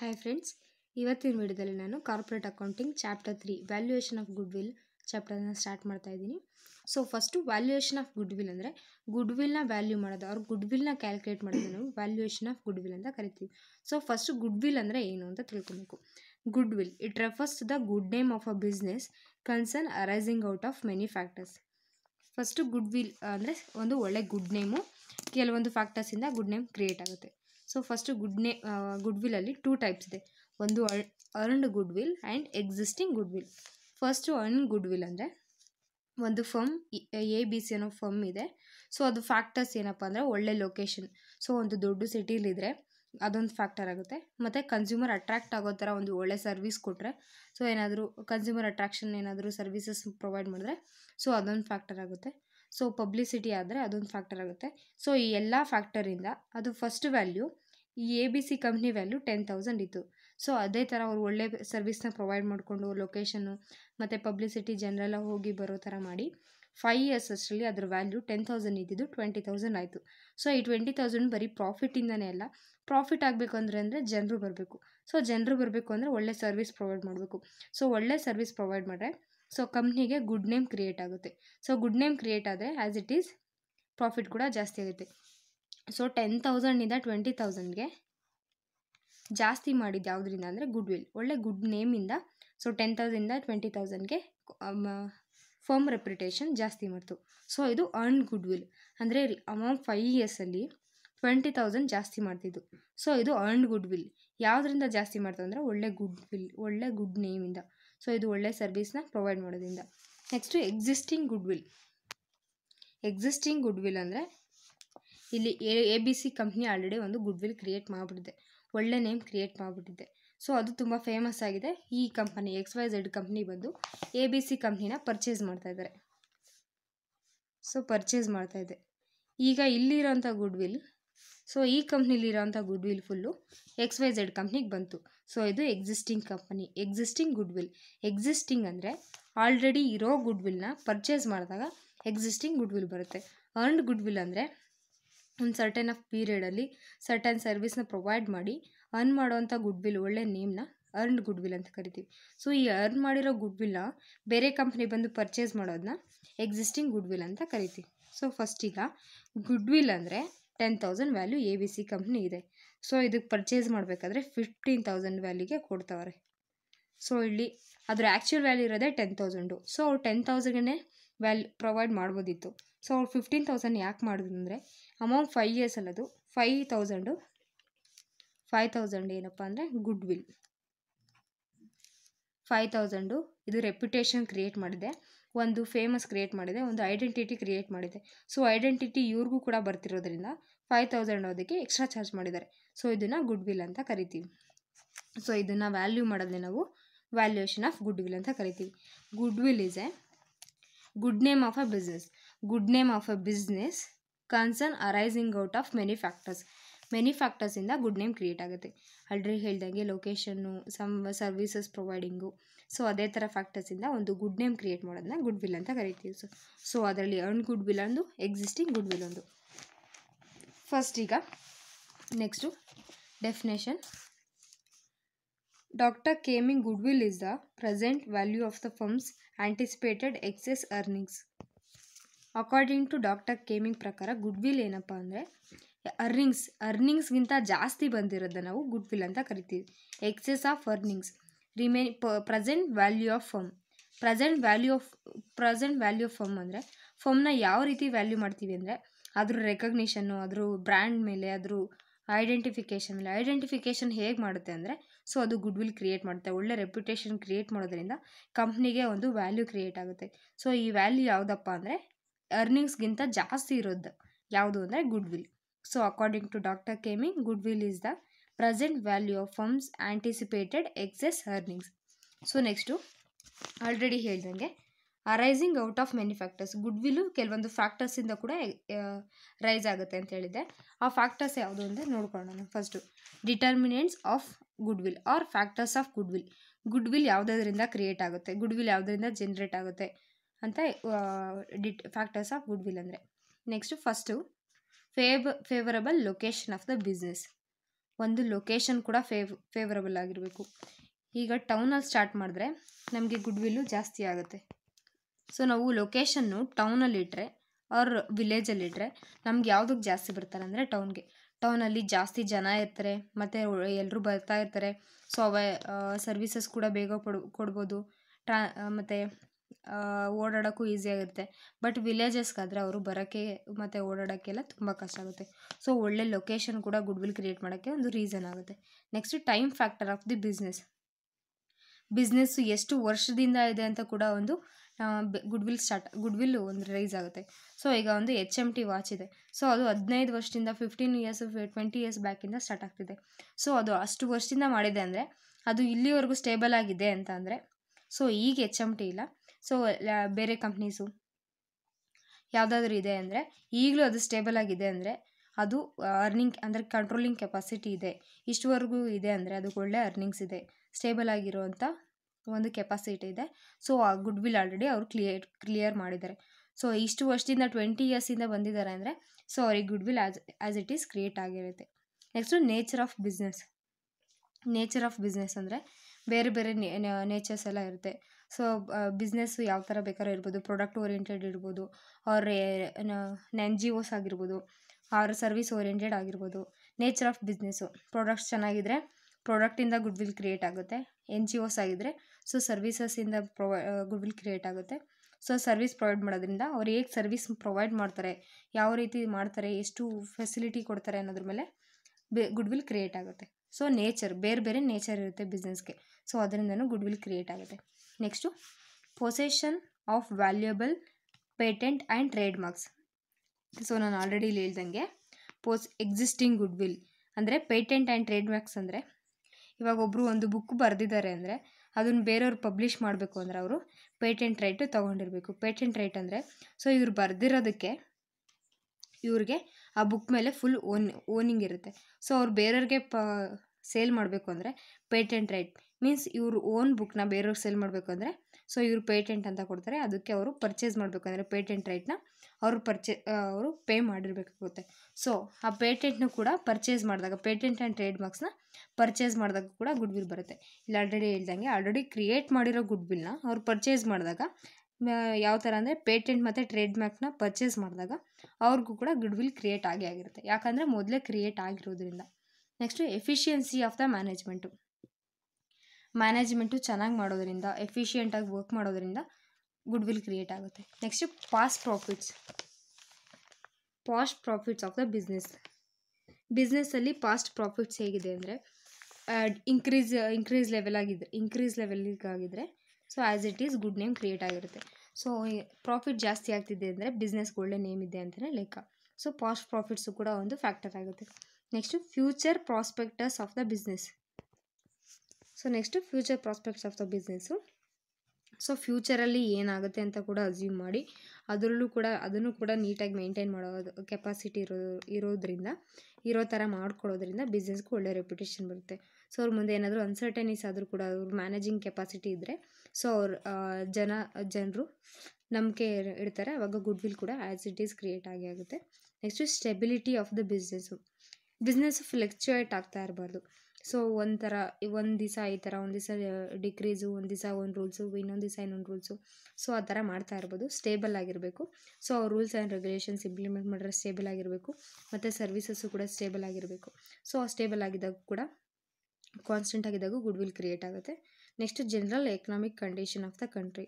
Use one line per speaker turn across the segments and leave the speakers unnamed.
hi friends ಇವತ್ತಿನ ವಿಡಿಯೋದಲ್ಲಿ ನಾನು corporate accounting chapter three valuation of goodwill ಚಾಪ್ಟರ್ನ ಸ್ಟಾರ್ಟ್ ಮಾಡ್ತಾ ಇದ್ದೀನಿ so first valuation of goodwill ಅಂದರೆ ಗುಡ್ ವಿಲ್ನ ವ್ಯಾಲ್ಯೂ ಮಾಡೋದು ಅವ್ರು ಗುಡ್ ವಿಲ್ನ ಕ್ಯಾಲ್ಕುಲೇಟ್ ಮಾಡೋದು ನಾವು ವ್ಯಾಲ್ಯೂಯೇಷನ್ ಆಫ್ ಗುಡ್ ವಿಲ್ ಅಂತ ಕರಿತೀವಿ ಸೊ ಫಸ್ಟು ಗುಡ್ ವಿಲ್ ಅಂದರೆ ಏನು ಅಂತ ತಿಳ್ಕೊಬೇಕು goodwill it refers to the good name of a business concern arising out of many factors first goodwill ಅಂದರೆ ಒಂದು ಒಳ್ಳೆ ಗುಡ್ ನೇಮು ಕೆಲವೊಂದು ಫ್ಯಾಕ್ಟರ್ಸಿಂದ ಗುಡ್ ನೇಮ್ ಕ್ರಿಯೇಟ್ ಆಗುತ್ತೆ ಸೊ ಫಸ್ಟು ಗುಡ್ ನೇ ಗುಡ್ ವಿಲಲ್ಲಿ ಟೂ ಟೈಪ್ಸ್ ಇದೆ ಒಂದು earned goodwill and existing goodwill first earn goodwill ಅಂದರೆ ಒಂದು ಫಮ್ ಎ ಬಿ ಸಿ ಅನ್ನೋ ಫಮ್ ಇದೆ ಸೊ ಅದು ಫ್ಯಾಕ್ಟರ್ಸ್ ಏನಪ್ಪ ಅಂದರೆ ಒಳ್ಳೆ ಲೊಕೇಶನ್ ಸೊ ಒಂದು ದೊಡ್ಡ ಸಿಟಿಲಿದ್ರೆ ಅದೊಂದು ಫ್ಯಾಕ್ಟರ್ ಆಗುತ್ತೆ ಮತ್ತು ಕನ್ಸ್ಯೂಮರ್ ಅಟ್ರ್ಯಾಕ್ಟ್ ಆಗೋ ಥರ ಒಂದು ಒಳ್ಳೆ ಸರ್ವಿಸ್ ಕೊಟ್ಟರೆ ಸೊ ಏನಾದರೂ ಕನ್ಸ್ಯೂಮರ್ ಅಟ್ರ್ಯಾಕ್ಷನ್ ಏನಾದರೂ ಸರ್ವಿಸಸ್ ಪ್ರೊವೈಡ್ ಮಾಡಿದ್ರೆ ಸೊ ಅದೊಂದು ಫ್ಯಾಕ್ಟರ್ ಆಗುತ್ತೆ ಸೊ ಪಬ್ಲಿಸಿಟಿ ಆದರೆ ಅದೊಂದು ಫ್ಯಾಕ್ಟರ್ ಆಗುತ್ತೆ ಸೊ ಈ ಎಲ್ಲ ಫ್ಯಾಕ್ಟರಿಂದ ಅದು ಫಸ್ಟ್ ವ್ಯಾಲ್ಯೂ ಈ A B C company value ten thousand ಇತ್ತು ಸೊ ಅದೇ ಥರ ಅವ್ರು ಒಳ್ಳೆ ಸರ್ವಿಸ್ನ ಪ್ರೊವೈಡ್ ಮಾಡಿಕೊಂಡು ಲೊಕೇಶನ್ನು ಮತ್ತು ಪಬ್ಲಿಸಿಟಿ ಜನರೆಲ್ಲ ಹೋಗಿ ಬರೋ ಥರ ಮಾಡಿ ಫೈವ್ ಇಯರ್ಸ್ ಅಷ್ಟರಲ್ಲಿ ಅದ್ರ ವ್ಯಾಲ್ಯೂ ಟೆನ್ ತೌಸಂಡ್ ಇದ್ದಿದ್ದು ಟ್ವೆಂಟಿ ತೌಸಂಡ್ ಆಯಿತು ಸೊ ಈ ಟ್ವೆಂಟಿ ತೌಸಂಡ್ ಬರೀ ಪ್ರಾಫಿಟಿಂದನೇ ಅಲ್ಲ ಪ್ರಾಫಿಟ್ ಆಗಬೇಕು ಅಂದರೆ ಅಂದರೆ ಜನರು ಬರಬೇಕು ಸೊ ಜನರು ಬರಬೇಕು ಅಂದರೆ ಒಳ್ಳೆ ಸರ್ವಿಸ್ ಪ್ರೊವೈಡ್ ಮಾಡಬೇಕು ಸೊ ಒಳ್ಳೆ ಸರ್ವಿಸ್ ಪ್ರೊವೈಡ್ ಮಾಡಿದ್ರೆ ಸೊ ಕಂಪ್ನಿಗೆ ಗುಡ್ ನೇಮ್ ಕ್ರಿಯೇಟ್ ಆಗುತ್ತೆ ಸೊ ಗುಡ್ ನೇಮ್ ಕ್ರಿಯೇಟ್ ಆದರೆ ಆ್ಯಸ್ ಇಟ್ ಈಸ್ ಪ್ರಾಫಿಟ್ ಕೂಡ ಜಾಸ್ತಿ ಆಗುತ್ತೆ ಸೊ ಟೆನ್ ತೌಸಂಡಿಂದ ಟ್ವೆಂಟಿ ತೌಸಂಡ್ಗೆ ಜಾಸ್ತಿ ಮಾಡಿದ್ದು ಯಾವುದರಿಂದ ಅಂದರೆ ಗುಡ್ ವಿಲ್ ಒಳ್ಳೆ ಗುಡ್ ನೇಮಿಂದ ಸೊ ಟೆನ್ ತೌಸಂಡಿಂದ ಟ್ವೆಂಟಿ ತೌಸಂಡ್ಗೆ ಫರ್ಮ್ ರೆಪ್ಯುಟೇಷನ್ ಜಾಸ್ತಿ ಮಾಡ್ತು ಸೊ ಇದು ಅರ್ನ್ ಗುಡ್ ವಿಲ್ ಅಂದರೆ ಅಮೌಂಟ್ ಫೈವ್ ಇಯರ್ಸಲ್ಲಿ ಟ್ವೆಂಟಿ ತೌಸಂಡ್ ಜಾಸ್ತಿ ಮಾಡ್ತಿದ್ದು ಸೊ ಇದು ಅರ್ನ್ ಗುಡ್ ವಿಲ್ ಯಾವುದರಿಂದ ಜಾಸ್ತಿ ಮಾಡ್ತು ಅಂದರೆ ಒಳ್ಳೆ ಗುಡ್ ವಿಲ್ ಒಳ್ಳೆ ಗುಡ್ ನೇಮಿಂದ ಸೊ ಇದು ಒಳ್ಳೆಯ ಸರ್ವಿಸ್ನ ಪ್ರೊವೈಡ್ ಮಾಡೋದ್ರಿಂದ next existing will existing will ಅಂದರೆ ಇಲ್ಲಿ A B C company already ಒಂದು ಗುಡ್ ವಿಲ್ ಕ್ರಿಯೇಟ್ ಮಾಡಿಬಿಟ್ಟಿದೆ ಒಳ್ಳೆ ನೇಮ್ ಕ್ರಿಯೇಟ್ ಮಾಡಿಬಿಟ್ಟಿದೆ ಸೊ ಅದು ತುಂಬ ಫೇಮಸ್ ಆಗಿದೆ ಈ company X Y Z company ಬಂದು ಎ ಬಿ ಸಿ ಕಂಪ್ನಿನ ಪರ್ಚೇಸ್ ಇದ್ದಾರೆ ಸೊ ಪರ್ಚೇಸ್ ಮಾಡ್ತಾ ಇದೆ ಈಗ ಇಲ್ಲಿರೋಂಥ ವಿಲ್ ಸೊ ಈ ಕಂಪ್ನಿಲಿರೋಂಥ goodwill full X Y Z ಕಂಪ್ನಿಗೆ ಬಂತು ಸೊ ಇದು existing company existing goodwill existing ಅಂದರೆ ಆಲ್ರೆಡಿ ಇರೋ ಗುಡ್ ವಿಲ್ನ ಪರ್ಚೇಸ್ ಮಾಡಿದಾಗ ಎಕ್ಸಿಸ್ಟಿಂಗ್ ಗುಡ್ ವಿಲ್ ಬರುತ್ತೆ ಅರ್ನ್ಡ್ ಗುಡ್ ವಿಲ್ ಅಂದರೆ ಒಂದು ಸರ್ಟನ್ ಆಫ್ ಪೀರಿಯಡಲ್ಲಿ ಸರ್ಟನ್ ಸರ್ವಿಸ್ನ ಪ್ರೊವೈಡ್ ಮಾಡಿ ಅರ್ನ್ ಮಾಡೋವಂಥ ಗುಡ್ ವಿಲ್ ಒಳ್ಳೆ ನೇಮ್ನ ಅರ್ನ್ಡ್ ಗುಡ್ ವಿಲ್ ಅಂತ ಕರಿತೀವಿ ಸೊ ಈ ಅರ್ನ್ ಮಾಡಿರೋ ಗುಡ್ ವಿಲ್ನ ಬೇರೆ ಕಂಪ್ನಿ ಬಂದು ಪರ್ಚೇಸ್ ಮಾಡೋದನ್ನ ಎಕ್ಸಿಸ್ಟಿಂಗ್ ಗುಡ್ ವಿಲ್ ಅಂತ ಕರಿತೀವಿ ಸೊ ಈಗ ಗುಡ್ ವಿಲ್ ಅಂದರೆ ten thousand value A B C company ಇದೆ ಸೊ ಇದಕ್ಕೆ ಪರ್ಚೇಸ್ ಮಾಡಬೇಕಾದ್ರೆ ಫಿಫ್ಟೀನ್ ತೌಸಂಡ್ ವ್ಯಾಲ್ಯೂಗೆ ಕೊಡ್ತಾವ್ರೆ ಸೊ ಇಲ್ಲಿ ಅದರ ಆ್ಯಕ್ಚುಲ್ ವ್ಯಾಲ್ಯೂ ಇರೋದೇ ಟೆನ್ ತೌಸಂಡು ಸೊ ಅವ್ರು ಟೆನ್ ತೌಸಂಡ್ಗೆ ವ್ಯಾಲ್ಯೂ ಪ್ರೊವೈಡ್ ಮಾಡ್ಬೋದಿತ್ತು ಸೊ ಅವ್ರು ಫಿಫ್ಟೀನ್ ತೌಸಂಡ್ ಯಾಕೆ ಮಾಡಿದ್ರು ಅಂದರೆ ಅಮೌಂಟ್ ಫೈವ್ ಇಯರ್ಸ್ ಅಲ್ಲದು ಫೈವ್ ತೌಸಂಡು ಫೈವ್ ತೌಸಂಡ್ ಏನಪ್ಪ ಅಂದರೆ ಗುಡ್ ವಿಲ್ ಫೈವ್ ತೌಸಂಡು ಇದು ರೆಪ್ಯುಟೇಷನ್ ಕ್ರಿಯೇಟ್ ಮಾಡಿದೆ ಒಂದು ಫೇಮಸ್ ಕ್ರಿಯೇಟ್ ಮಾಡಿದೆ ಒಂದು ಐಡೆಂಟಿಟಿ ಕ್ರಿಯೇಟ್ ಮಾಡಿದೆ ಸೊ ಐಡೆಂಟಿಟಿ ಇವ್ರಿಗೂ ಕೂಡ ಬರ್ತಿರೋದ್ರಿಂದ ಫೈವ್ ತೌಸಂಡ್ ಅದಕ್ಕೆ ಎಕ್ಸ್ಟ್ರಾ ಚಾರ್ಜ್ ಮಾಡಿದ್ದಾರೆ ಸೊ ಇದನ್ನು ಗುಡ್ ವಿಲ್ ಅಂತ ಕರಿತೀವಿ ಸೊ ಇದನ್ನು ವ್ಯಾಲ್ಯೂ ಮಾಡೋದನ್ನೇ ನಾವು ವ್ಯಾಲ್ಯೂಯೇಷನ್ ಆಫ್ ಗುಡ್ ವಿಲ್ ಅಂತ ಕರಿತೀವಿ goodwill is a good name of a business good name of a business concern arising out of many factors many ಫ್ಯಾಕ್ಟರ್ಸಿಂದ good name create ಆಗುತ್ತೆ already ಹೇಳ್ದಂಗೆ location some services providing so ಅದೇ ಥರ ಫ್ಯಾಕ್ಟರ್ಸಿಂದ ಒಂದು good name create ಮಾಡೋದನ್ನ goodwill ಅಂತ ಕರಿತೀವಿ ಸೊ ಸೊ ಅದರಲ್ಲಿ ಅರ್ನ್ ಗುಡ್ ವಿಲ್ ಒಂದು ಎಕ್ಸಿಸ್ಟಿಂಗ್ ಗುಡ್ ವಿಲ್ ಒಂದು ಫಸ್ಟ್ ಈಗ next definition Canning goodwill is the present value of the firm's anticipated excess earnings according to doctor Canning ಪ್ರಕಾರ goodwill ಏನಪ್ಪ ಅಂದರೆ earnings ಅರ್ನಿಂಗ್ಸ್ಗಿಂತ ಜಾಸ್ತಿ ಬಂದಿರೋದನ್ನ ನಾವು ಗುಡ್ ವಿಲ್ ಅಂತ ಕರಿತೀವಿ excess of earnings remain present value of firm present value of present value of firm ಅಂದರೆ ಫಮ್ನ ಯಾವ ರೀತಿ ವ್ಯಾಲ್ಯೂ ಮಾಡ್ತೀವಿ ಅಂದರೆ ಅದ್ರ ರೆಕಗ್ನಿಷನ್ನು ಅದ್ರ ಬ್ರ್ಯಾಂಡ್ ಮೇಲೆ ಅದ್ರ ಐಡೆಂಟಿಫಿಕೇಷನ್ ಮೇಲೆ ಐಡೆಂಟಿಫಿಕೇಷನ್ ಹೇಗೆ ಮಾಡುತ್ತೆ ಅಂದರೆ ಸೊ ಅದು ಗುಡ್ ವಿಲ್ ಕ್ರಿಯೇಟ್ ಮಾಡುತ್ತೆ ಒಳ್ಳೆ ರೆಪ್ಯುಟೇಷನ್ ಕ್ರಿಯೇಟ್ ಮಾಡೋದ್ರಿಂದ ಕಂಪ್ನಿಗೆ ಒಂದು ವ್ಯಾಲ್ಯೂ ಕ್ರಿಯೇಟ್ ಆಗುತ್ತೆ ಸೊ ಈ ವ್ಯಾಲ್ಯೂ ಯಾವುದಪ್ಪ ಅಂದರೆ ಅರ್ನಿಂಗ್ಸ್ಗಿಂತ ಜಾಸ್ತಿ ಇರೋದು ಯಾವುದು ಅಂದರೆ goodwill so according to doctor Canning goodwill is the present value of firm's anticipated excess earnings so next already ಹೇಳ್ದಂಗೆ rising out of many factors goodwill ಕೆಲವೊಂದು ಫ್ಯಾಕ್ಟರ್ಸಿಂದ ಕೂಡ ರೈಸ್ ಆಗುತ್ತೆ ಅಂತ ಹೇಳಿದೆ ಆ ಫ್ಯಾಕ್ಟರ್ಸ್ ಯಾವುದು ಅಂದರೆ ನೋಡ್ಕೊಳ್ಳೋಣ first determinants of goodwill are factors of goodwill goodwill ಯಾವುದರಿಂದ ಕ್ರಿಯೇಟ್ ಆಗುತ್ತೆ ಗುಡ್ ವಿಲ್ ಯಾವುದರಿಂದ ಜನ್ರೇಟ್ ಆಗುತ್ತೆ ಅಂತ ಡಿಟ್ ಫ್ಯಾಕ್ಟರ್ಸ್ ಆಫ್ ಗುಡ್ ವಿಲ್ ಅಂದರೆ ನೆಕ್ಸ್ಟು ಫಸ್ಟು ಫೇವ್ favourable location of the business ಒಂದು ಲೊಕೇಶನ್ ಕೂಡ ಫೇವ್ ಫೇವರಬಲ್ ಆಗಿರಬೇಕು ಈಗ ಟೌನಲ್ಲಿ ಸ್ಟಾರ್ಟ್ ಮಾಡಿದ್ರೆ ನಮಗೆ ಗುಡ್ ವಿಲ್ಲು ಜಾಸ್ತಿ ಆಗುತ್ತೆ ಸೊ ನಾವು ಲೊಕೇಶನ್ನು ಟೌನಲ್ಲಿ ಅವ್ರ ಆರ್ ನಮ್ಗೆ ಯಾವುದಕ್ಕೆ ಜಾಸ್ತಿ ಬರ್ತಾರೆ ಅಂದರೆ ಟೌನ್ಗೆ ಟೌನಲ್ಲಿ ಜಾಸ್ತಿ ಜನ ಇರ್ತಾರೆ ಮತ್ತು ಎಲ್ಲರೂ ಬರ್ತಾ ಇರ್ತಾರೆ ಸೊ ಅವ ಸರ್ವಿಸಸ್ ಕೂಡ ಬೇಗ ಕೊಡ್ ಕೊಡ್ಬೋದು ಟ್ರಾ ಮತ್ತು ಓಡಾಡೋಕ್ಕೂ ಈಸಿಯಾಗಿರುತ್ತೆ ಬಟ್ ವಿಲೇಜಸ್ಗಾದರೆ ಅವರು ಬರೋಕ್ಕೆ ಮತ್ತು ಓಡಾಡೋಕ್ಕೆಲ್ಲ ತುಂಬ ಕಷ್ಟ ಆಗುತ್ತೆ ಸೊ ಒಳ್ಳೆ ಲೊಕೇಶನ್ ಕೂಡ ಗುಡ್ ವಿಲ್ ಕ್ರಿಯೇಟ್ ಮಾಡೋಕ್ಕೆ ಒಂದು ರೀಸನ್ ಆಗುತ್ತೆ next time factor of the business business ಎಷ್ಟು ವರ್ಷದಿಂದ ಇದೆ ಅಂತ ಕೂಡ ಒಂದು goodwill start goodwill ಒಂದು ರೈಸ್ ಆಗುತ್ತೆ ಸೊ ಈಗ ಒಂದು ಎಚ್ ಎಮ್ ಟಿ ವಾಚ್ ಇದೆ ಸೊ ಅದು ಹದಿನೈದು ವರ್ಷದಿಂದ ಫಿಫ್ಟೀನ್ ಇಯರ್ಸ್ ಟ್ವೆಂಟಿ ಇಯರ್ಸ್ ಬ್ಯಾಕಿಂದ ಸ್ಟಾರ್ಟ್ ಆಗ್ತಿದೆ ಸೊ ಅದು ಅಷ್ಟು ವರ್ಷದಿಂದ ಮಾಡಿದೆ ಅಂದರೆ ಅದು ಇಲ್ಲಿವರೆಗೂ ಸ್ಟೇಬಲ್ ಆಗಿದೆ ಅಂತ ಅಂದರೆ ಸೊ ಈಗ ಎಚ್ ಎಮ್ ಟಿ ಇಲ್ಲ ಸೊ ಬೇರೆ ಕಂಪ್ನೀಸು ಯಾವುದಾದ್ರೂ ಇದೆ ಅಂದರೆ ಈಗಲೂ ಅದು ಸ್ಟೇಬಲ್ ಆಗಿದೆ ಅಂದರೆ ಅದು ಅರ್ನಿಂಗ್ ಅಂದರೆ ಕಂಟ್ರೋಲಿಂಗ್ ಕೆಪಾಸಿಟಿ ಇದೆ ಇಷ್ಟುವರೆಗೂ ಇದೆ ಅಂದರೆ ಅದಕ್ಕೆ ಒಳ್ಳೆ ಅರ್ನಿಂಗ್ಸ್ ಇದೆ ಸ್ಟೇಬಲ್ ಆಗಿರುವಂಥ ಒಂದು ಕೆಪಾಸಿಟಿ ಇದೆ ಸೊ ಆ ಗುಡ್ ವಿಲ್ ಆಲ್ರೆಡಿ ಅವರು ಕ್ಲಿಯರ್ ಕ್ಲಿಯರ್ ಮಾಡಿದ್ದಾರೆ ಸೊ ಇಷ್ಟು ವರ್ಷದಿಂದ ಟ್ವೆಂಟಿ ಇಯರ್ಸಿಂದ ಬಂದಿದ್ದಾರೆ ಅಂದರೆ ಸೊ ಅವ್ರಿಗೆ goodwill as as it is create ಆಗಿರುತ್ತೆ next nature of business nature of business ಅಂದರೆ ಬೇರೆ ಬೇರೆ ನೇಚರ್ಸ್ ಎಲ್ಲ ಇರುತ್ತೆ ಸೊ ಬಿಸ್ನೆಸ್ಸು ಯಾವ ಥರ ಬೇಕಾದ್ರೂ ಇರ್ಬೋದು ಪ್ರಾಡಕ್ಟ್ ಓರಿಯೆಂಟೆಡ್ ಇರ್ಬೋದು ಅವ್ರ ಎನ್ ಜಿ ಓಸ್ ಆಗಿರ್ಬೋದು ಅವ್ರ ಸರ್ವಿಸ್ ಓರಿಯೆಂಟೆಡ್ ಆಗಿರ್ಬೋದು ನೇಚರ್ ಆಫ್ ಬಿಸ್ನೆಸ್ಸು ಪ್ರಾಡಕ್ಟ್ಸ್ ಚೆನ್ನಾಗಿದ್ದರೆ ಪ್ರಾಡಕ್ಟಿಂದ ಗುಡ್ ವಿಲ್ ಕ್ರಿಯೇಟ್ ಆಗುತ್ತೆ ಎನ್ ಜಿ ಓಸ್ ಆಗಿದ್ದರೆ ಸೊ ಸರ್ವೀಸಸ್ಸಿಂದ ಪ್ರೊವೈ ಗುಡ್ ವಿಲ್ ಕ್ರಿಯೇಟ್ ಆಗುತ್ತೆ ಸೊ ಸರ್ವಿಸ್ ಪ್ರೊವೈಡ್ ಮಾಡೋದ್ರಿಂದ ಅವ್ರು ಹೇಗೆ ಸರ್ವಿಸ್ ಪ್ರೊವೈಡ್ ಮಾಡ್ತಾರೆ ಯಾವ ರೀತಿ ಮಾಡ್ತಾರೆ ಎಷ್ಟು ಫೆಸಿಲಿಟಿ ಕೊಡ್ತಾರೆ ಅನ್ನೋದ್ರ ಮೇಲೆ ಗುಡ್ ವಿಲ್ ಕ್ರಿಯೇಟ್ ಆಗುತ್ತೆ ಸೊ ನೇಚರ್ ಬೇರೆ ಬೇರೆ ನೇಚರ್ ಇರುತ್ತೆ ಬಿಸ್ನೆಸ್ಗೆ ಸೊ ಅದರಿಂದನೂ ಗುಡ್ ವಿಲ್ ಕ್ರಿಯೇಟ್ ಆಗುತ್ತೆ next possession of valuable patent and trade marks so ನಾನು ಆಲ್ರೆಡಿ ಇಲ್ಲಿ ಹೇಳ್ದಂಗೆ ಪೋಸ್ ಎಕ್ಸಿಸ್ಟಿಂಗ್ ಗುಡ್ ವಿಲ್ ಅಂದರೆ ಪೇಟೆಂಟ್ ಆ್ಯಂಡ್ ಟ್ರೇಡ್ ಮಾರ್ಕ್ಸ್ ಅಂದರೆ ಇವಾಗ ಒಬ್ಬರು ಒಂದು ಬುಕ್ ಬರೆದಿದ್ದಾರೆ ಅಂದರೆ ಅದನ್ನು ಬೇರೆಯವ್ರು ಪಬ್ಲಿಷ್ ಮಾಡಬೇಕು ಅಂದರೆ ಅವರು ಪೇಟೆಂಟ್ ರೈಟು ತೊಗೊಂಡಿರಬೇಕು ಪೇಟೆಂಟ್ ರೈಟ್ ಅಂದರೆ ಸೊ ಇವರು ಬರೆದಿರೋದಕ್ಕೆ ಇವ್ರಿಗೆ ಆ ಬುಕ್ ಮೇಲೆ ಫುಲ್ ಓನ್ ಓನಿಂಗ್ ಇರುತ್ತೆ ಸೊ ಅವ್ರು ಬೇರೆಯವ್ರಿಗೆ ಪ ಸೇಲ್ ಮಾಡಬೇಕು ಅಂದರೆ ಪೇಟೆಂಟ್ ರೈಟ್ ಮೀನ್ಸ್ ಇವರು ಓನ್ ಬುಕ್ನ ಬೇರೆಯವ್ರಿಗೆ ಸೇಲ್ ಮಾಡಬೇಕು ಅಂದರೆ ಸೊ ಇವರು ಪೇಟೆಂಟ್ ಅಂತ ಕೊಡ್ತಾರೆ ಅದಕ್ಕೆ ಅವರು ಪರ್ಚೇಸ್ ಮಾಡಬೇಕಂದ್ರೆ ಪೇಟೆಂಟ್ ರೈಟ್ನ ಅವರು ಪರ್ಚೇ ಅವರು ಪೇ ಮಾಡಿರಬೇಕಾಗುತ್ತೆ ಸೊ ಆ ಪೇಟೆಂಟ್ನು ಕೂಡ ಪರ್ಚೇಸ್ ಮಾಡಿದಾಗ ಪೇಟೆಂಟ್ ಆ್ಯಂಡ್ ಟ್ರೇಡ್ ಮಾರ್ಕ್ಸ್ನ ಪರ್ಚೇಸ್ ಮಾಡಿದಾಗ ಕೂಡ ಗುಡ್ ವಿಲ್ ಬರುತ್ತೆ ಇಲ್ಲಿ ಆಲ್ರೆಡಿ ಹೇಳ್ದಂಗೆ ಆಲ್ರೆಡಿ ಕ್ರಿಯೇಟ್ ಮಾಡಿರೋ ಗುಡ್ ವಿಲ್ನ ಅವ್ರು ಪರ್ಚೇಸ್ ಮಾಡಿದಾಗ ಯಾವ ಥರ ಅಂದರೆ ಪೇಟೆಂಟ್ ಮತ್ತು ಟ್ರೇಡ್ ಮಾರ್ಕ್ನ ಪರ್ಚೇಸ್ ಮಾಡಿದಾಗ ಅವ್ರಿಗೂ ಕೂಡ ಗುಡ್ ವಿಲ್ ಕ್ರಿಯೇಟ್ ಆಗೇ ಆಗಿರುತ್ತೆ ಯಾಕಂದರೆ ಮೊದಲೇ ಕ್ರಿಯೇಟ್ ಆಗಿರೋದ್ರಿಂದ next efficiency of the management management ಚೆನ್ನಾಗಿ ಮಾಡೋದರಿಂದ ಎಫಿಷಿಯೆಂಟಾಗಿ ವರ್ಕ್ ಮಾಡೋದರಿಂದ ಗುಡ್ ವಿಲ್ ಕ್ರಿಯೇಟ್ ಆಗುತ್ತೆ next past profits past profits of the business ಬಿಸ್ನೆಸ್ಸಲ್ಲಿ ಪಾಸ್ಟ್ ಪ್ರಾಫಿಟ್ಸ್ ಹೇಗಿದೆ ಅಂದರೆ ಇನ್ಕ್ರೀಸ್ ಇನ್ಕ್ರೀಸ್ ಲೆವೆಲ್ ಆಗಿದೆ ಇನ್ಕ್ರೀಸ್ ಲೆವೆಲ್ಗಾಗಿದ್ದರೆ so as it is good name create ಆಗಿರುತ್ತೆ ಸೊ ಪ್ರಾಫಿಟ್ ಜಾಸ್ತಿ ಆಗ್ತಿದೆ ಅಂದರೆ ಬಿಸ್ನೆಸ್ ಒಳ್ಳೆ ನೇಮ್ ಇದೆ ಅಂತಲೇ ಲೆಕ್ಕ ಸೊ ಪಾಸ್ಟ್ ಪ್ರಾಫಿಟ್ಸು ಕೂಡ ಒಂದು ಫ್ಯಾಕ್ಟರ್ ಆಗುತ್ತೆ next future prospectus of the business so next future prospects of the business so ಫ್ಯೂಚರಲ್ಲಿ ಏನಾಗುತ್ತೆ ಅಂತ ಕೂಡ ಅಸ್ಯೂಮ್ ಮಾಡಿ ಅದರಲ್ಲೂ ಕೂಡ ಅದನ್ನು ಕೂಡ ನೀಟಾಗಿ ಮೇಂಟೈನ್ ಮಾಡೋದು ಕೆಪಾಸಿಟಿ ಇರೋ ಇರೋದ್ರಿಂದ ಇರೋ ಥರ ಮಾಡ್ಕೊಳ್ಳೋದ್ರಿಂದ ಬಿಸ್ನೆಸ್ಗೂ ಒಳ್ಳೆ ರೆಪ್ಯುಟೇಷನ್ ಬರುತ್ತೆ ಸೊ ಅವ್ರ ಮುಂದೆ ಏನಾದರೂ ಅನ್ಸರ್ಟನೀಸ್ ಆದರೂ ಕೂಡ ಅವ್ರ ಮ್ಯಾನೇಜಿಂಗ್ ಕೆಪಾಸಿಟಿ ಇದ್ದರೆ ಸೊ ಅವ್ರ ಜನ ಜನರು ನಂಬಿಕೆ ಇಡ್ತಾರೆ ಅವಾಗ ಗುಡ್ ವಿಲ್ ಕೂಡ ಆ್ಯಸ್ ಇಟ್ ಈಸ್ ಕ್ರಿಯೇಟ್ ಆಗಿ ಆಗುತ್ತೆ next stability of the business business fluctuate ಆಗ್ತಾ ಇರಬಾರ್ದು ಸೊ ಒಂಥರ ಒಂದು ದಿವಸ ಈ ಥರ ಒಂದು ದಿವಸ ಡಿಕ್ರೀಸು ಒಂದು ದಿವಸ ಒಂದು ರೂಲ್ಸು ಇನ್ನೊಂದು ದಿವಸ ಇನ್ನೊಂದು ರೂಲ್ಸು ಸೊ ಆ ಥರ ಮಾಡ್ತಾ ಇರ್ಬೋದು ಸ್ಟೇಬಲ್ ಆಗಿರಬೇಕು ಸೊ ಆ ರೂಲ್ಸ್ ಆ್ಯಂಡ್ ರೆಗ್ಯುಲೇಷನ್ಸ್ ಇಂಪ್ಲಿಮೆಂಟ್ ಮಾಡಿದ್ರೆ ಸ್ಟೇಬಲ್ ಆಗಿರಬೇಕು ಮತ್ತು ಸರ್ವಿಸಸ್ಸು ಕೂಡ ಸ್ಟೇಬಲ್ ಆಗಿರಬೇಕು ಸೊ ಆ ಸ್ಟೇಬಲ್ ಆಗಿದ್ದಾಗ ಕೂಡ ಕಾನ್ಸ್ಟೆಂಟ್ ಆಗಿದ್ದಾಗ ಗುಡ್ ವಿಲ್ ಕ್ರಿಯೇಟ್ ಆಗುತ್ತೆ next general economic condition of the country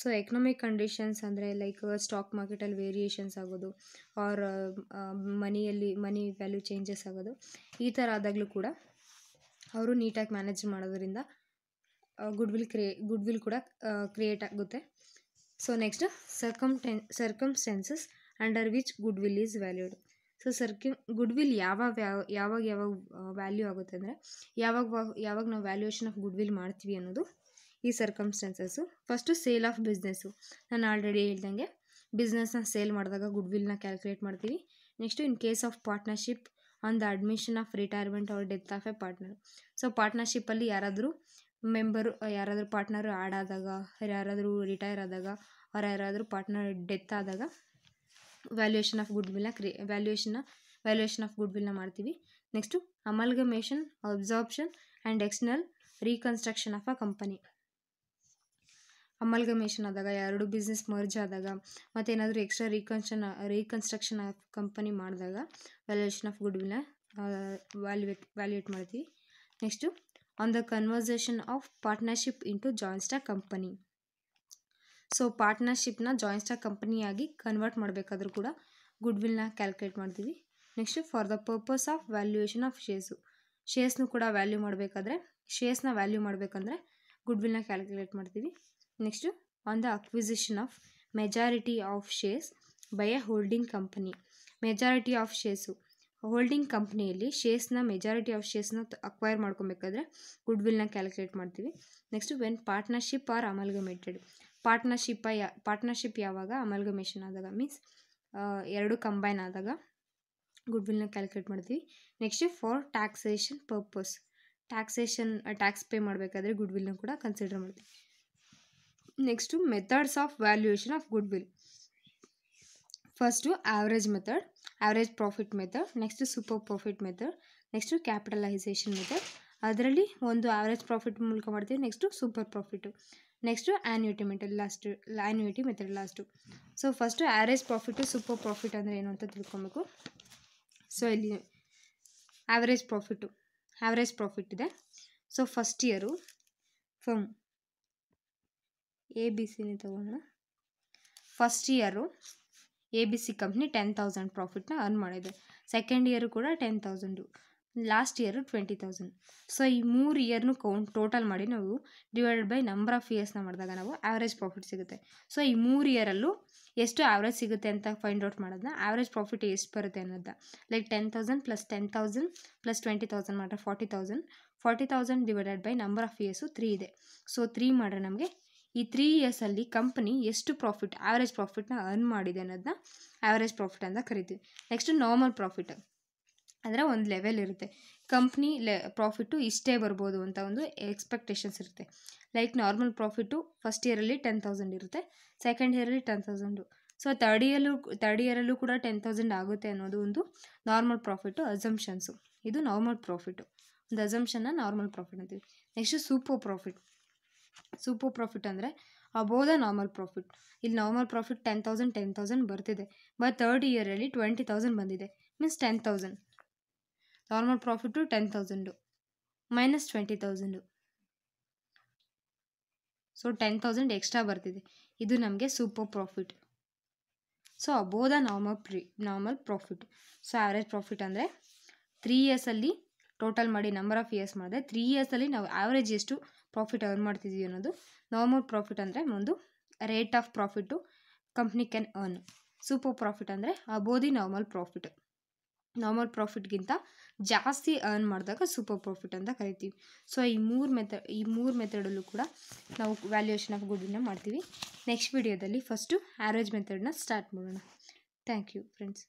so economic conditions ಅಂದರೆ ಲೈಕ್ ಸ್ಟಾಕ್ ಮಾರ್ಕೆಟಲ್ಲಿ ವೇರಿಯೇಷನ್ಸ್ ಆಗೋದು ಆರ್ ಮನಿಯಲ್ಲಿ ಮನಿ ವ್ಯಾಲ್ಯೂ ಚೇಂಜಸ್ ಆಗೋದು ಈ ಥರ ಆದಾಗಲೂ ಕೂಡ ಅವರು ನೀಟಾಗಿ ಮ್ಯಾನೇಜ್ ಮಾಡೋದರಿಂದ ಗುಡ್ ವಿಲ್ ಕ್ರಿಯೇ ಗುಡ್ ವಿಲ್ ಕೂಡ ಕ್ರಿಯೇಟ್ ಆಗುತ್ತೆ ಸೊ ನೆಕ್ಸ್ಟ್ ಸರ್ಕಮ್ ಟೆನ್ circumstances under which goodwill is valued so ಸರ್ಕಮ್ ಗುಡ್ ವಿಲ್ ಯಾವಾಗ ಯಾವಾಗ ಯಾವಾಗ ವ್ಯಾಲ್ಯೂ ಆಗುತ್ತೆ ಅಂದರೆ ಯಾವಾಗ ಯಾವಾಗ ನಾವು ವ್ಯಾಲ್ಯೂಯೇಷನ್ ಆಫ್ ಗುಡ್ ವಿಲ್ ಮಾಡ್ತೀವಿ ಅನ್ನೋದು ಈ circumstances first sale of business ನಾನು ಆಲ್ರೆಡಿ ಹೇಳ್ದಂಗೆ ಬಿಸ್ನೆಸ್ನ ಸೇಲ್ ಮಾಡಿದಾಗ ಗುಡ್ ವಿಲ್ನ ಕ್ಯಾಲ್ಕುಲೇಟ್ ಮಾಡ್ತೀವಿ next in case of partnership on the admission of retirement or death of a partner so ಪಾರ್ಟ್ನರ್ಶಿಪ್ಪಲ್ಲಿ ಯಾರಾದರೂ ಮೆಂಬರು ಯಾರಾದರೂ ಪಾರ್ಟ್ನರು ಆ್ಯಡ್ ಆದಾಗ ಯಾರಾದರೂ ರಿಟೈರ್ ಆದಾಗ ಅವ್ರು ಯಾರಾದರೂ ಪಾರ್ಟ್ನರ್ ಡೆತ್ ಆದಾಗ ವ್ಯಾಲ್ಯೂಯೇಷನ್ ಆಫ್ ಗುಡ್ ಬಿಲ್ನ ಕ್ರಿ ವ್ಯಾಲ್ಯೂಯೇಷನ್ನ ವ್ಯಾಲ್ಯೂಯೇಷನ್ ಆಫ್ ಗುಡ್ ಬಿಲ್ನ ಮಾಡ್ತೀವಿ next amalgamation absorption and external reconstruction of a company amalgamation ಆದಾಗ ಎರಡು ಬಿಸ್ನೆಸ್ ಮರ್ಜ್ ಆದಾಗ ಏನಾದರೂ ಎಕ್ಸ್ಟ್ರಾ ರೀಕನ್ಸ್ಟ್ರನ್ ರೀಕನ್ಸ್ಟ್ರಕ್ಷನ್ ಆಫ್ ಕಂಪನಿ ಮಾಡಿದಾಗ ವ್ಯಾಲ್ಯೂಯೇಷನ್ ಆಫ್ ಗುಡ್ ವಿಲ್ನ ವ್ಯಾಲ್ಯೂಯೇಟ್ ವ್ಯಾಲ್ಯೂಯೇಟ್ ಮಾಡ್ತೀವಿ next on the conversation of partnership into joint stock company so ಪಾರ್ಟ್ನರ್ಶಿಪ್ನ ಜಾಯಿಂಟ್ ಸ್ಟಾಕ್ ಕಂಪನಿಯಾಗಿ ಕನ್ವರ್ಟ್ ಮಾಡಬೇಕಾದ್ರೂ ಕೂಡ ಗುಡ್ ವಿಲ್ನ ಕ್ಯಾಲ್ಕುಲೇಟ್ ಮಾಡ್ತೀವಿ next for the purpose of valuation of shares ಶೇರ್ಸ್ನು ಕೂಡ ವ್ಯಾಲ್ಯೂ ಮಾಡಬೇಕಾದ್ರೆ ಶೇರ್ಸ್ನ ವ್ಯಾಲ್ಯೂ ಮಾಡಬೇಕಂದ್ರೆ ಗುಡ್ ವಿಲ್ನ ಕ್ಯಾಲ್ಕುಲೇಟ್ ಮಾಡ್ತೀವಿ next on the acquisition of majority of shares by a holding company majority of shares holding ಕಂಪ್ನಿಯಲ್ಲಿ ಶೇರ್ಸ್ನ ಮೆಜಾರಿಟಿ ಆಫ್ ಶೇರ್ಸ್ನ ಅಕ್ವೈರ್ ಮಾಡ್ಕೊಬೇಕಾದ್ರೆ ಗುಡ್ ವಿಲ್ನ ಕ್ಯಾಲ್ಕುಲೇಟ್ ಮಾಡ್ತೀವಿ next when partnership or amalgamated partnership ಯಾ ಪಾರ್ಟ್ನರ್ಶಿಪ್ ಯಾವಾಗ ಅಮಲ್ಗಮೇಷನ್ ಆದಾಗ ಮೀನ್ಸ್ ಎರಡು ಕಂಬೈನ್ ಆದಾಗ ಗುಡ್ ವಿಲ್ನ ಕ್ಯಾಲ್ಕುಲೇಟ್ ಮಾಡ್ತೀವಿ next for taxation purpose taxation tax pay ಮಾಡಬೇಕಾದ್ರೆ ಗುಡ್ ವಿಲ್ನ ಕೂಡ ಕನ್ಸಿಡರ್ ಮಾಡ್ತೀವಿ next methods of valuation of goodwill first average method average profit method next super profit method next capitalisation method ಅದರಲ್ಲಿ ಒಂದು ಆವ್ರೇಜ್ ಪ್ರಾಫಿಟ್ ಮೂಲಕ ಮಾಡ್ತೀವಿ next super profit next annuity method last annuity method last so first average profit super profit ಅಂದರೆ ಏನು ಅಂತ ತಿಳ್ಕೊಬೇಕು so ಇಲ್ಲಿ average profit average profit ಇದೆ so first year from A B ಸಿನೇ ತೊಗೊಳ್ಳೋಣ first year A B C company ten thousand ಪ್ರಾಫಿಟ್ನ earn ಮಾಡಿದೆ ಸೆಕೆಂಡ್ ಇಯರು ಕೂಡ ten thousand last year twenty thousand so ಈ ಮೂರು ಇಯರ್ನು ಕೌಂಟ್ ಟೋಟಲ್ ಮಾಡಿ ನಾವು ಡಿವೈಡೆಡ್ ಬೈ ನಂಬರ್ ಆಫ್ ಇಯರ್ಸ್ನ ಮಾಡಿದಾಗ ನಾವು ಆ್ಯಾವ್ರೇಜ್ ಪ್ರಾಫಿಟ್ ಸಿಗುತ್ತೆ ಸೊ ಈ ಮೂರು ಇಯರಲ್ಲೂ ಎಷ್ಟು ಆ್ಯಾವ್ರೇಜ್ ಸಿಗುತ್ತೆ ಅಂತ ಫೈಂಡ್ ಔಟ್ ಮಾಡೋದನ್ನ ಆ್ಯಾವ್ರೇಜ್ ಪ್ರಾಫಿಟ್ ಎಷ್ಟು ಬರುತ್ತೆ ಅನ್ನೋದ like ten thousand plus ten thousand plus twenty thousand ಮಾಡ್ರೆ forty thousand forty thousand divided by number of years three ಇದೆ ಸೊ ತ್ರೀ ಮಾಡ್ರೆ ನಮಗೆ ಈ ತ್ರೀ ಇಯರ್ಸಲ್ಲಿ ಕಂಪ್ನಿ ಎಷ್ಟು ಪ್ರಾಫಿಟ್ ಆ್ಯಾವ್ರೇಜ್ ಪ್ರಾಫಿಟ್ನ ಅರ್ನ್ ಮಾಡಿದೆ ಅನ್ನೋದನ್ನ ಆ್ಯಾವ್ರೇಜ್ ಪ್ರಾಫಿಟ್ ಅಂತ ಕರಿತೀವಿ ನೆಕ್ಸ್ಟ್ ನಾರ್ಮಲ್ ಪ್ರಾಫಿಟ್ ಅಂದರೆ ಒಂದು ಲೆವೆಲ್ ಇರುತ್ತೆ ಕಂಪ್ನಿ ಲೆ ಪ್ರಾಫಿಟ್ಟು ಇಷ್ಟೇ ಬರ್ಬೋದು ಅಂತ ಒಂದು ಎಕ್ಸ್ಪೆಕ್ಟೇಷನ್ಸ್ ಇರುತ್ತೆ ಲೈಕ್ ನಾರ್ಮಲ್ ಪ್ರಾಫಿಟ್ಟು ಫಸ್ಟ್ ಇಯರಲ್ಲಿ ಟೆನ್ ತೌಸಂಡ್ ಇರುತ್ತೆ ಸೆಕೆಂಡ್ ಇಯರಲ್ಲಿ ಟೆನ್ ತೌಸಂಡು ಸೊ ತರ್ಡ್ ಇಯರಲ್ಲೂ ತರ್ಡ್ ಇಯರಲ್ಲೂ ಕೂಡ ಟೆನ್ ತೌಸಂಡ್ ಆಗುತ್ತೆ ಅನ್ನೋದು ಒಂದು ನಾರ್ಮಲ್ ಪ್ರಾಫಿಟ್ಟು ಅಸಂಪ್ಷನ್ಸು ಇದು ನಾರ್ಮಲ್ ಪ್ರಾಫಿಟ್ಟು ಒಂದು ಅಸಂಪ್ಷನ್ನ ನಾರ್ಮಲ್ ಪ್ರಾಫಿಟ್ ಅಂತೀವಿ next super profit super profit ಅಂದರೆ ಅಬೋ ದ ನಾರ್ಮಲ್ ಪ್ರಾಫಿಟ್ ಇಲ್ಲಿ normal profit ten thousand ten thousand ಬರ್ತಿದೆ ಬಟ್ ಥರ್ಡ್ ಇಯರಲ್ಲಿ ಟ್ವೆಂಟಿ ತೌಸಂಡ್ ಬಂದಿದೆ means ten thousand normal profit ten thousand minus twenty thousand so ten thousand extra ಬರ್ತಿದೆ ಇದು ನಮಗೆ super profit so above the normal ಪ್ರಿ normal profit so average profit ಅಂದರೆ three ಇಯರ್ಸಲ್ಲಿ total ಮಾಡಿ number of years ಮಾಡಿದೆ three ಇಯರ್ಸಲ್ಲಿ ನಾವು ಆ್ಯಾವ್ರೇಜ್ ಎಷ್ಟು ಪ್ರಾಫಿಟ್ ಅರ್ನ್ ಮಾಡ್ತಿದ್ದೀವಿ ಅನ್ನೋದು ನಾರ್ಮಲ್ ಪ್ರಾಫಿಟ್ ಅಂದರೆ ಒಂದು rate of profit company can earn super profit ಅಂದರೆ ಅಬೋದಿ ನಾರ್ಮಲ್ ಪ್ರಾಫಿಟ್ ನಾರ್ಮಲ್ ಪ್ರಾಫಿಟ್ಗಿಂತ ಜಾಸ್ತಿ ಅರ್ನ್ ಮಾಡಿದಾಗ ಸೂಪರ್ ಪ್ರಾಫಿಟ್ ಅಂತ ಕರಿತೀವಿ ಸೊ ಈ ಮೂರು ಮೆಥಡ್ ಈ ಮೂರು ಮೆಥಡಲ್ಲೂ ಕೂಡ ನಾವು ವ್ಯಾಲ್ಯೂಯೇಷನ್ ಆಫ್ ಗುಡ್ಡನ್ನ ಮಾಡ್ತೀವಿ ನೆಕ್ಸ್ಟ್ ವಿಡಿಯೋದಲ್ಲಿ ಫಸ್ಟು ಆ್ಯವ್ರೇಜ್ ಮೆಥಡನ್ನ ಸ್ಟಾರ್ಟ್ ಮಾಡೋಣ ಥ್ಯಾಂಕ್ ಯು ಫ್ರೆಂಡ್ಸ್